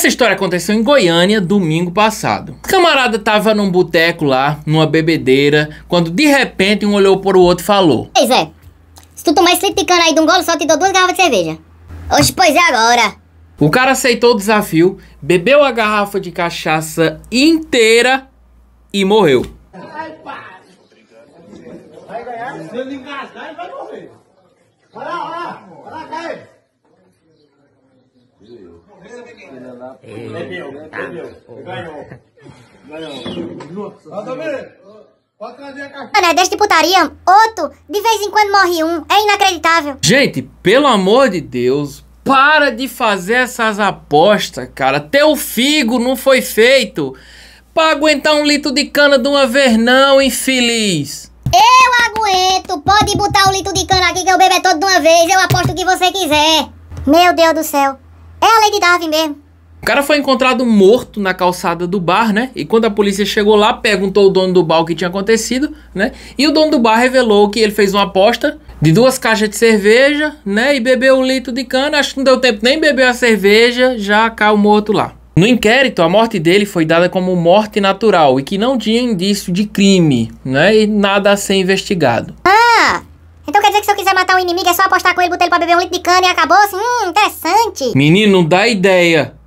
Essa história aconteceu em Goiânia domingo passado. O camarada tava num boteco lá, numa bebedeira, quando de repente um olhou pro outro e falou: Ei Zé, se tu tomar esse litro cana aí de um golo, só te dou duas garrafas de cerveja. Hoje, pois é agora. O cara aceitou o desafio, bebeu a garrafa de cachaça inteira e morreu. Vai, pá. Vai ganhar? Se ele engasgar, ele vai morrer. Bebeu, bebeu, ganhou. Ganhou. Mano, é putaria, outro, de vez em quando morre um, é inacreditável. Gente, pelo amor de Deus, para de fazer essas apostas, cara. Teu figo não foi feito pra aguentar um litro de cana de uma vez não, infeliz. Eu aguento, pode botar o um litro de cana aqui que eu bebo é todo de uma vez, eu aposto o que você quiser. Meu Deus do céu a Lady Darwin mesmo. O cara foi encontrado morto na calçada do bar, né? E quando a polícia chegou lá, perguntou o dono do bar o que tinha acontecido, né? E o dono do bar revelou que ele fez uma aposta de duas caixas de cerveja, né? E bebeu um litro de cana. Acho que não deu tempo nem beber a cerveja, já caiu morto lá. No inquérito, a morte dele foi dada como morte natural e que não tinha indício de crime, né? E nada a ser investigado. Ah! Então quer dizer que se eu quiser matar um inimigo é só apostar com ele, botar ele pra beber um litro de cana e acabou? Assim, hum, Menino, dá ideia.